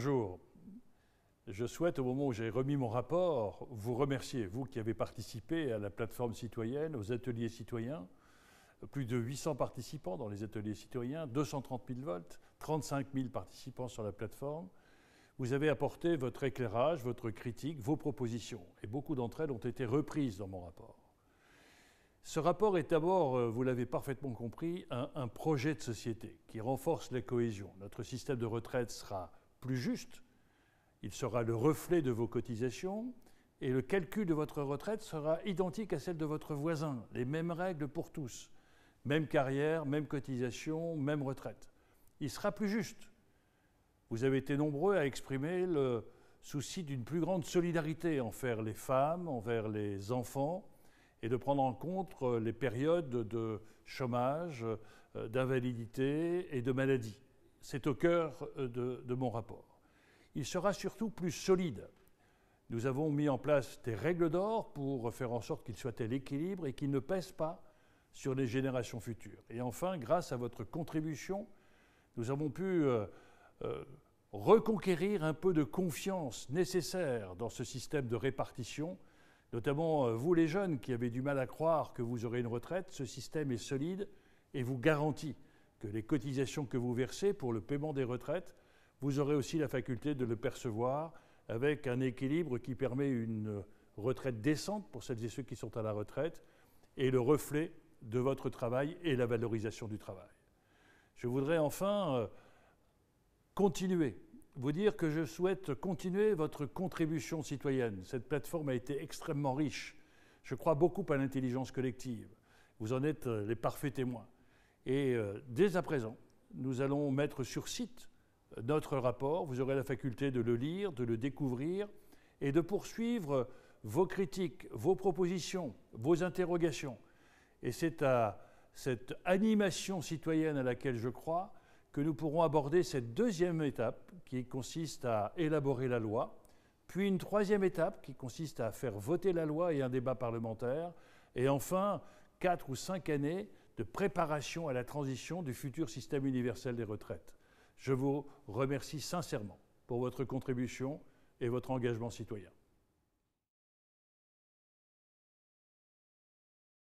Bonjour. Je souhaite, au moment où j'ai remis mon rapport, vous remercier, vous qui avez participé à la plateforme citoyenne, aux ateliers citoyens, plus de 800 participants dans les ateliers citoyens, 230 000 volts, 35 000 participants sur la plateforme. Vous avez apporté votre éclairage, votre critique, vos propositions, et beaucoup d'entre elles ont été reprises dans mon rapport. Ce rapport est d'abord, euh, vous l'avez parfaitement compris, un, un, projet de société qui renforce la cohésion. Notre système de retraite sera plus juste. Il sera le reflet de vos cotisations et le calcul de votre retraite sera identique à celle de votre voisin. Les mêmes règles pour tous. Même carrière, même cotisation, même retraite. Il sera plus juste. Vous avez été nombreux à exprimer le souci d'une plus grande solidarité envers les femmes, envers les enfants, et de prendre en compte euh, les périodes de chômage, euh, d'invalidité et de maladie c'est au cœur euh, de, mon rapport. Il sera surtout plus solide. Nous avons mis en place des règles d'or pour faire en sorte qu'il soit à l'équilibre et qu'il ne pèse pas sur les générations futures. Et enfin, grâce à votre contribution, nous avons pu euh, euh, reconquérir un peu de confiance nécessaire dans ce système de répartition, notamment vous les jeunes qui avez du mal à croire que vous aurez une retraite. Ce système est solide et vous garantit que les cotisations que vous versez pour le paiement des retraites, vous aurez aussi la faculté de le percevoir avec un équilibre qui permet une retraite décente pour celles et ceux qui sont à la retraite et le reflet de votre travail et la valorisation du travail. Je voudrais enfin euh, continuer, vous dire que je souhaite continuer votre contribution citoyenne. Cette plateforme a été extrêmement riche. Je crois beaucoup à l'intelligence collective. Vous en êtes euh, les parfaits témoins. Et euh, dès à présent, nous allons mettre sur site euh, notre rapport. Vous aurez la faculté de le lire, de le découvrir et de poursuivre vos critiques, vos propositions, vos interrogations. Et c'est à cette animation citoyenne à laquelle je crois que nous pourrons aborder cette deuxième étape qui consiste à élaborer la loi, puis une troisième étape qui consiste à faire voter la loi et un débat parlementaire, et enfin quatre ou cinq années de préparation à la transition du futur système universel des retraites. Je vous remercie sincèrement pour votre contribution et votre engagement citoyen.